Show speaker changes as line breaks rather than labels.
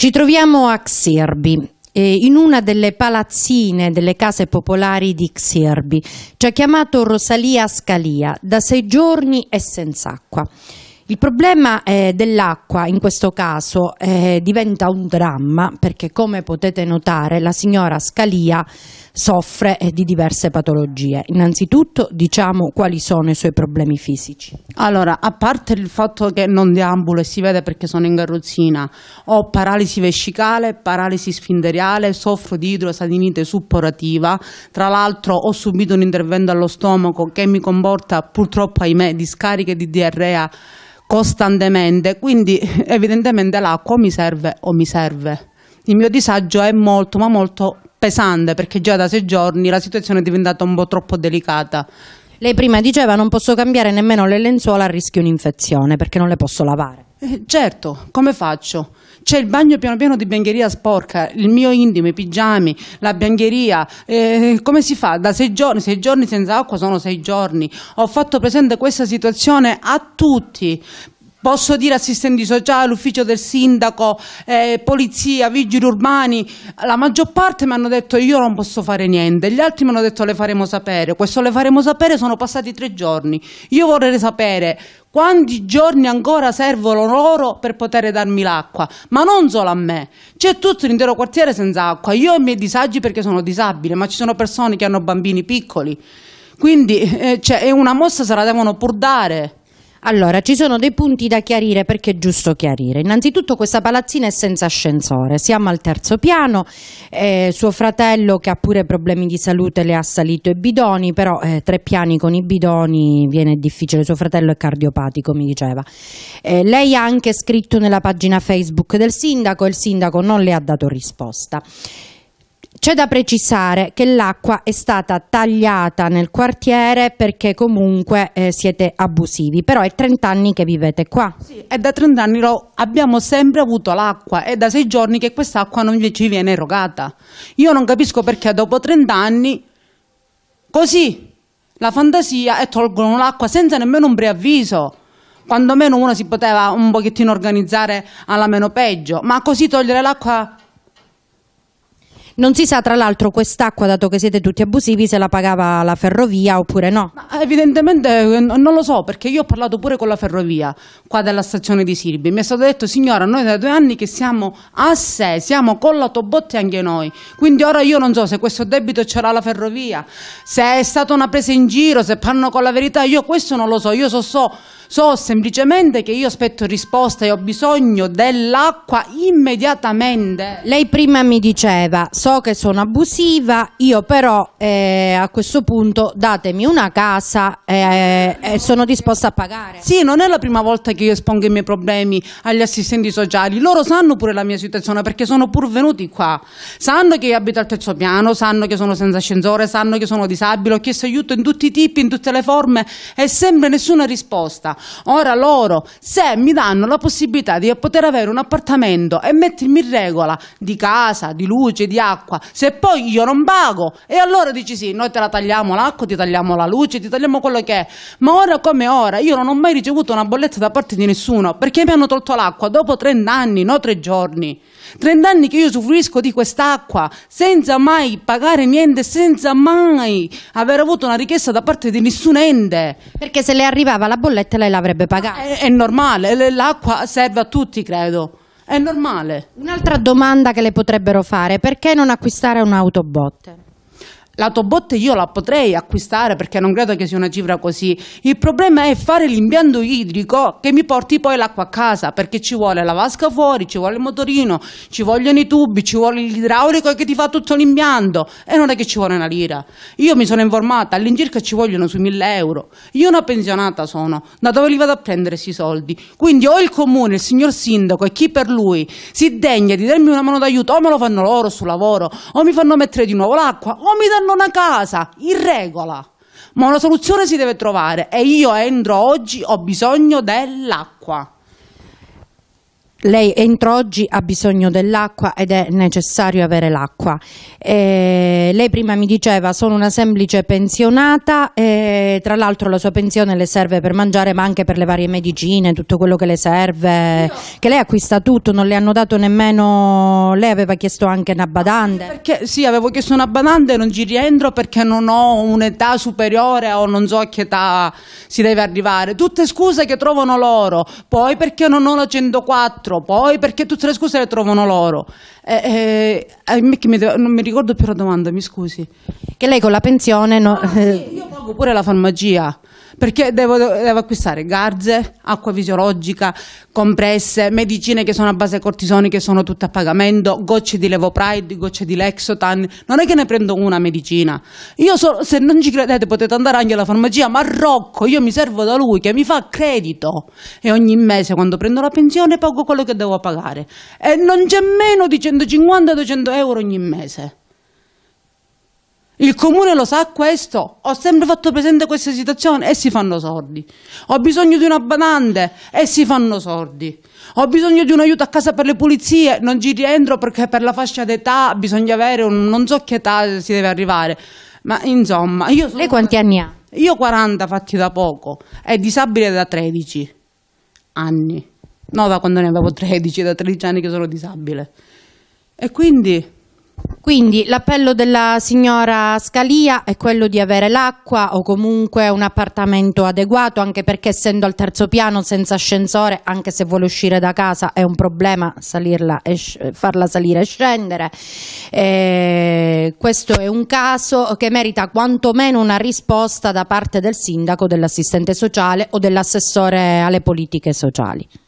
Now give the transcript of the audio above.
Ci troviamo a Xirbi, eh, in una delle palazzine delle case popolari di Xirbi. Ci ha chiamato Rosalia Scalia, da sei giorni e senza acqua. Il problema eh, dell'acqua in questo caso eh, diventa un dramma perché come potete notare la signora Scalia soffre eh, di diverse patologie. Innanzitutto diciamo quali sono i suoi problemi fisici.
Allora, a parte il fatto che non deambulo e si vede perché sono in carrozzina, ho paralisi vescicale, paralisi sfinderiale, soffro di idrosadinite supporativa, tra l'altro ho subito un intervento allo stomaco che mi comporta purtroppo ahimè discariche di diarrea costantemente, quindi evidentemente l'acqua mi serve o mi serve. Il mio disagio è molto, ma molto pesante perché già da sei
giorni la situazione è diventata un po' troppo delicata. Lei prima diceva non posso cambiare nemmeno le lenzuola a rischio un'infezione perché non le posso lavare. Eh, certo, come faccio? C'è
il bagno piano piano di biancheria sporca, il mio indime, i pigiami, la biancheria. Eh, come si fa? Da sei giorni, sei giorni senza acqua sono sei giorni. Ho fatto presente questa situazione a tutti Posso dire assistenti sociali, ufficio del sindaco, eh, polizia, vigili urbani, la maggior parte mi hanno detto io non posso fare niente, gli altri mi hanno detto le faremo sapere, questo le faremo sapere sono passati tre giorni, io vorrei sapere quanti giorni ancora servono loro per poter darmi l'acqua, ma non solo a me, c'è tutto l'intero quartiere senza acqua, io ho i miei disagi perché sono disabile, ma ci sono persone che hanno bambini piccoli, quindi eh, cioè, una mossa se la devono pur dare.
Allora, ci sono dei punti da chiarire perché è giusto chiarire. Innanzitutto questa palazzina è senza ascensore, siamo al terzo piano, eh, suo fratello che ha pure problemi di salute le ha salito i bidoni, però eh, tre piani con i bidoni viene difficile, suo fratello è cardiopatico mi diceva. Eh, lei ha anche scritto nella pagina Facebook del sindaco e il sindaco non le ha dato risposta. C'è da precisare che l'acqua è stata tagliata nel quartiere perché comunque eh, siete abusivi, però è 30 anni che vivete qua. Sì, è da 30 anni lo, abbiamo sempre avuto l'acqua,
è da 6 giorni che quest'acqua non ci viene erogata. Io non capisco perché dopo 30 anni, così, la fantasia e tolgono l'acqua senza nemmeno un preavviso. Quando meno uno si poteva un pochettino organizzare alla meno peggio, ma così
togliere l'acqua non si sa tra l'altro quest'acqua, dato che siete tutti abusivi, se la pagava la ferrovia oppure no. Ma
eh, evidentemente eh, non lo so perché io ho parlato pure con la ferrovia qua della stazione di Sirbi. Mi è stato detto signora noi da due anni che siamo a sé, siamo con l'autobotte anche noi. Quindi ora io non so se questo debito c'era la ferrovia, se è stata una presa in giro, se parlano con la verità. Io questo non lo so, io so so so semplicemente che io aspetto risposta e ho bisogno dell'acqua
immediatamente. Lei prima mi diceva, so che sono abusiva, io però eh, a questo punto datemi una casa eh, e eh, eh, sono disposta a
pagare. Sì, non è la prima volta che io espongo i miei problemi agli assistenti sociali, loro sanno pure la mia situazione perché sono pur venuti qua, sanno che io abito al terzo piano, sanno che sono senza ascensore, sanno che sono disabile, ho chiesto aiuto in tutti i tipi, in tutte le forme e sempre nessuna risposta. Ora loro, se mi danno la possibilità di poter avere un appartamento e mettermi in regola di casa, di luce, di acqua, se poi io non pago e allora dici sì, noi te la tagliamo l'acqua, ti tagliamo la luce, ti tagliamo quello che è. Ma ora come ora, io non ho mai ricevuto una bolletta da parte di nessuno perché mi hanno tolto l'acqua dopo 30 anni, no 3 giorni. 30 anni che io usufruisco di quest'acqua senza mai pagare niente, senza mai aver avuto una richiesta da parte di nessun ente. Perché se le arrivava la bolletta
lei lei l'avrebbe pagata. È, è normale, l'acqua serve a tutti, credo. È normale. Un'altra domanda che le potrebbero fare, perché non acquistare un'autobotte?
l'autobot io la potrei acquistare perché non credo che sia una cifra così. Il problema è fare l'impianto idrico che mi porti poi l'acqua a casa perché ci vuole la vasca fuori, ci vuole il motorino, ci vogliono i tubi, ci vuole l'idraulico che ti fa tutto l'impianto e non è che ci vuole una lira. Io mi sono informata, all'incirca ci vogliono sui 1000 euro. Io una pensionata sono, da dove li vado a prendere questi soldi? Quindi o il comune, il signor sindaco e chi per lui si degna di darmi una mano d'aiuto o me lo fanno loro sul lavoro o mi fanno mettere di nuovo l'acqua o mi danno hanno una casa in regola. Ma una soluzione si deve trovare e io entro oggi ho bisogno dell'acqua
lei entro oggi ha bisogno dell'acqua ed è necessario avere l'acqua. Eh, lei prima mi diceva sono una semplice pensionata, eh, tra l'altro la sua pensione le serve per mangiare ma anche per le varie medicine, tutto quello che le serve, Io. che lei acquista tutto, non le hanno dato nemmeno, lei aveva chiesto anche una badante. Perché, sì, avevo chiesto una badante e non ci rientro
perché non ho un'età superiore o non so a che età si deve arrivare. Tutte scuse che trovano loro, poi perché non ho la 104 altro, poi perché tutte le scuse le trovano loro. Eh, eh, eh mi devo, non mi ricordo più la domanda, mi scusi.
Che lei con la pensione... No, ah, sì, io
pago pure la farmacia perché devo, devo acquistare garze, acqua fisiologica, compresse, medicine che sono a base cortisoni che sono tutte a pagamento, gocce di Levopride, gocce di Lexotan, non è che ne prendo una medicina. Io so, se non ci credete potete andare anche alla farmacia Marocco, io mi servo da lui che mi fa credito e ogni mese quando prendo la pensione pago quello che devo pagare e non c'è meno di 150-200 euro ogni mese. Il comune lo sa questo, ho sempre fatto presente questa situazione e si fanno sordi. Ho bisogno di una badante e si fanno sordi. Ho bisogno di un aiuto a casa per le pulizie, non ci rientro perché per la fascia d'età bisogna avere un non so che età si deve arrivare. Ma insomma, io sono... Lei quanti anni ha? Io 40 fatti da poco, è disabile da 13 anni. No, da quando ne avevo 13, da 13 anni che sono disabile. E quindi
quindi l'appello della signora Scalia è quello di avere l'acqua o comunque un appartamento adeguato, anche perché essendo al terzo piano senza ascensore, anche se vuole uscire da casa è un problema salirla e farla salire e scendere. E eh, questo è un caso che merita quantomeno una risposta da parte del sindaco, dell'assistente sociale o dell'assessore alle politiche sociali.